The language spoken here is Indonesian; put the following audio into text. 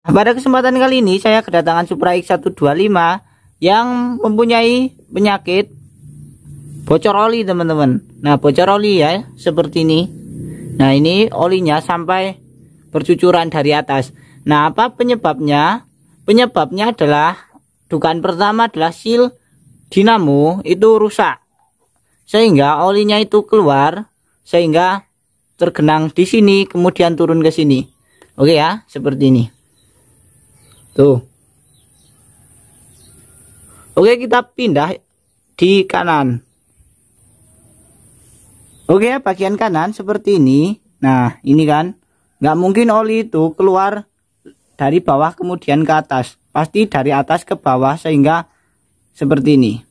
Pada kesempatan kali ini saya kedatangan Supra X125 yang mempunyai penyakit bocor oli teman-teman. Nah bocor oli ya seperti ini. Nah ini olinya sampai bercucuran dari atas. Nah apa penyebabnya? Penyebabnya adalah dugaan pertama adalah seal dinamo itu rusak. Sehingga olinya itu keluar sehingga tergenang di sini kemudian turun ke sini. Oke ya seperti ini. Tuh. Oke, kita pindah di kanan. Oke, bagian kanan seperti ini. Nah, ini kan. Nggak mungkin oli itu keluar dari bawah kemudian ke atas. Pasti dari atas ke bawah sehingga seperti ini.